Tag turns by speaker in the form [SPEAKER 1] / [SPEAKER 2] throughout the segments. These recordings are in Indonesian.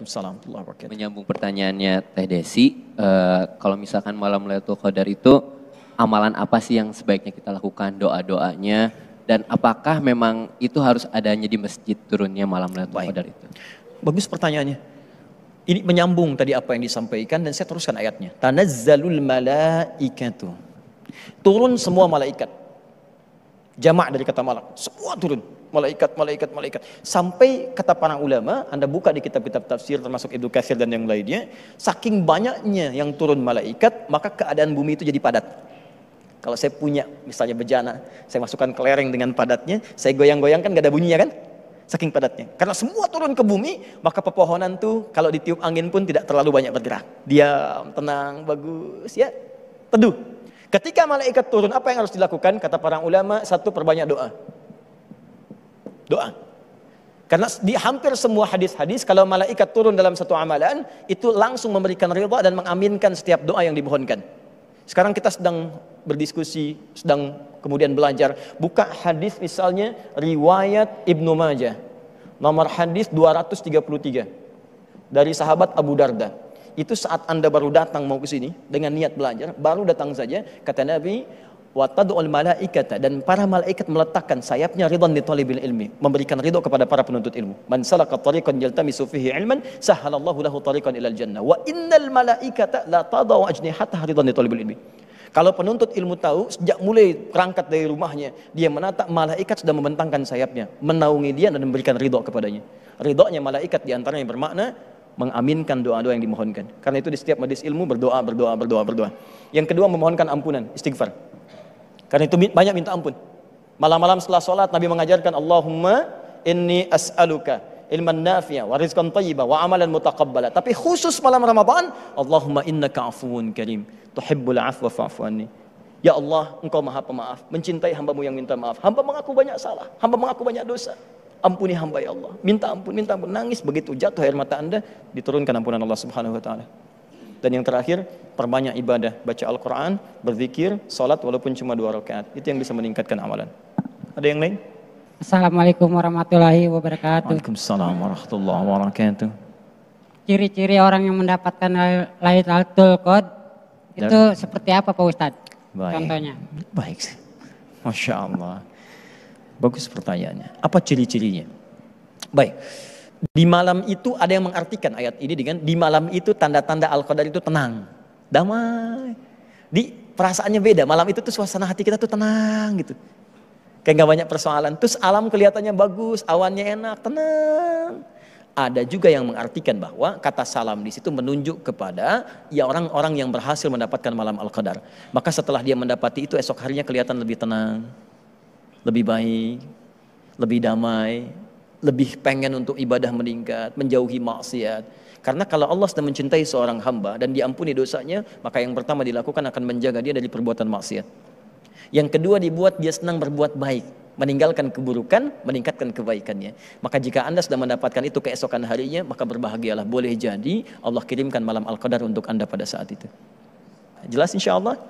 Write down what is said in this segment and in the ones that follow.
[SPEAKER 1] Menyambung pertanyaannya Teh Desi, uh, kalau misalkan malam Lailatul Qadar itu amalan apa sih yang sebaiknya kita lakukan, doa-doanya dan apakah memang itu harus adanya di masjid turunnya malam Lailatul Qadar itu? Bagus pertanyaannya. Ini menyambung tadi apa yang disampaikan dan saya teruskan ayatnya. Tanazzalul malaikatu. Turun semua malaikat. Jamak dari kata malam, semua turun malaikat, malaikat, malaikat. Sampai kata para ulama, Anda buka di kitab-kitab tafsir termasuk Ibnu Katsir dan yang lainnya, saking banyaknya yang turun malaikat, maka keadaan bumi itu jadi padat. Kalau saya punya misalnya bejana, saya masukkan kelereng dengan padatnya, saya goyang-goyang kan gak ada bunyinya kan? Saking padatnya. Karena semua turun ke bumi, maka pepohonan tuh kalau ditiup angin pun tidak terlalu banyak bergerak. Diam, tenang, bagus ya. Teduh. Ketika malaikat turun, apa yang harus dilakukan? Kata para ulama, satu perbanyak doa. Doa. Karena di hampir semua hadis-hadis kalau malaikat turun dalam satu amalan itu langsung memberikan ridha dan mengaminkan setiap doa yang dimohonkan. Sekarang kita sedang berdiskusi, sedang kemudian belajar. Buka hadis misalnya riwayat Ibnu Majah. Nomor hadis 233 dari sahabat Abu Darda. Itu saat Anda baru datang mau ke sini dengan niat belajar, baru datang saja kata Nabi, wa tad'ul dan para malaikat meletakkan sayapnya ridwan di talibil ilmi memberikan ridho kepada para penuntut ilmu man salaka tariqan yaltami sufihi ilman sahalallahu lahu tariqan ilal jannah wa innal malaikata la tadau ajnihata ridwan di talibil ilmi kalau penuntut ilmu tahu sejak mulai berangkat dari rumahnya dia menatap malaikat sudah membentangkan sayapnya menaungi dia dan memberikan ridho kepadanya ridhonya malaikat diantara yang bermakna mengaminkan doa-doa yang dimohonkan. Karena itu di setiap majelis ilmu berdoa, berdoa, berdoa, berdoa. Yang kedua memohonkan ampunan, istighfar. Karena itu banyak minta ampun. Malam-malam setelah sholat Nabi mengajarkan Allahumma inni as'aluka ilman nafiyah wa rizqan tayyiba wa amalan mutaqabbala. Tapi khusus malam Ramadan, Allahumma innaka afuwun karim, tuhibbul afwa fa'fu anni. Ya Allah, engkau maha pemaaf, mencintai hambamu yang minta maaf. Hamba mengaku banyak salah, hamba mengaku banyak dosa. Ampuni hamba ya Allah. Minta ampun, minta ampun. Nangis begitu jatuh air mata anda, diturunkan ampunan Allah subhanahu wa ta'ala. Dan yang terakhir, perbanyak ibadah, baca Al-Quran, berzikir, sholat walaupun cuma dua rakaat. Itu yang bisa meningkatkan amalan. Ada yang lain? Assalamualaikum warahmatullahi wabarakatuh. Waalaikumsalam warahmatullahi wabarakatuh. Ciri-ciri orang yang mendapatkan Lailatul Qadar itu seperti apa Pak Ustadz? Baik. Contohnya. Baik. Masya Allah. Bagus pertanyaannya. Apa ciri-cirinya? Baik. Di malam itu ada yang mengartikan ayat ini dengan di malam itu tanda-tanda Al-Qadar itu tenang, damai. Di perasaannya beda, malam itu tuh suasana hati kita tuh tenang gitu. Kayak gak banyak persoalan. Terus alam kelihatannya bagus, awannya enak, tenang. Ada juga yang mengartikan bahwa kata salam di situ menunjuk kepada ya orang-orang yang berhasil mendapatkan malam Al-Qadar. Maka setelah dia mendapati itu esok harinya kelihatan lebih tenang, lebih baik, lebih damai, lebih pengen untuk ibadah meningkat, menjauhi maksiat. Karena kalau Allah sedang mencintai seorang hamba dan diampuni dosanya, maka yang pertama dilakukan akan menjaga dia dari perbuatan maksiat. Yang kedua dibuat dia senang berbuat baik, meninggalkan keburukan, meningkatkan kebaikannya. Maka jika Anda sudah mendapatkan itu keesokan harinya, maka berbahagialah. Boleh jadi Allah kirimkan malam Al-Qadar untuk Anda pada saat itu. Jelas insya Allah?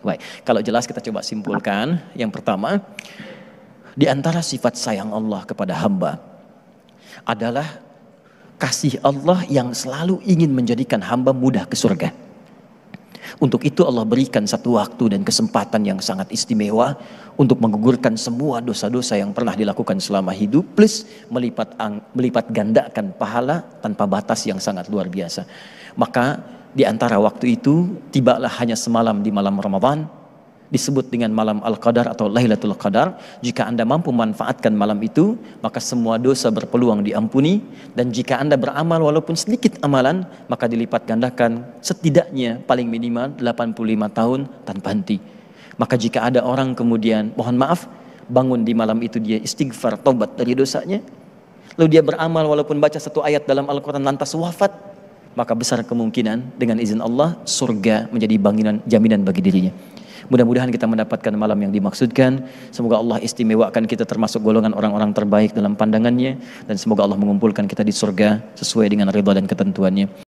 [SPEAKER 1] Baik, kalau jelas kita coba simpulkan. Yang pertama, di antara sifat sayang Allah kepada hamba adalah kasih Allah yang selalu ingin menjadikan hamba mudah ke surga. Untuk itu Allah berikan satu waktu dan kesempatan yang sangat istimewa untuk menggugurkan semua dosa-dosa yang pernah dilakukan selama hidup plus melipat melipat gandakan pahala tanpa batas yang sangat luar biasa. Maka di antara waktu itu tibalah hanya semalam di malam Ramadan disebut dengan malam Al-Qadar atau Lailatul Qadar. Jika Anda mampu manfaatkan malam itu, maka semua dosa berpeluang diampuni dan jika Anda beramal walaupun sedikit amalan, maka dilipat gandakan setidaknya paling minimal 85 tahun tanpa henti. Maka jika ada orang kemudian mohon maaf bangun di malam itu dia istighfar tobat dari dosanya lalu dia beramal walaupun baca satu ayat dalam Al-Quran lantas wafat maka besar kemungkinan dengan izin Allah surga menjadi bangunan jaminan bagi dirinya Mudah-mudahan kita mendapatkan malam yang dimaksudkan. Semoga Allah istimewakan kita termasuk golongan orang-orang terbaik dalam pandangannya dan semoga Allah mengumpulkan kita di surga sesuai dengan ridha dan ketentuannya.